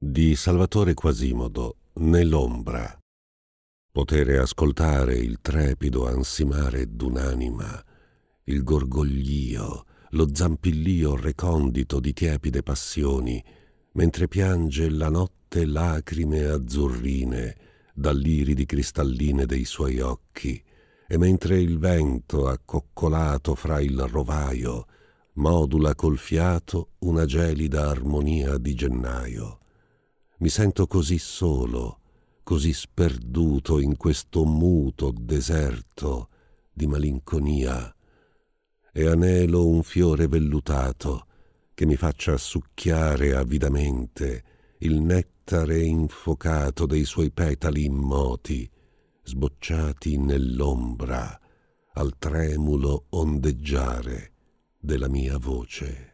di Salvatore Quasimodo nell'ombra. Potere ascoltare il trepido ansimare d'un'anima, il gorgoglio, lo zampillio recondito di tiepide passioni, mentre piange la notte lacrime azzurrine dall'iridi cristalline dei suoi occhi, e mentre il vento accoccolato fra il rovaio modula col fiato una gelida armonia di gennaio mi sento così solo, così sperduto in questo muto deserto di malinconia e anelo un fiore vellutato che mi faccia succhiare avidamente il nettare infocato dei suoi petali immoti, sbocciati nell'ombra al tremulo ondeggiare della mia voce.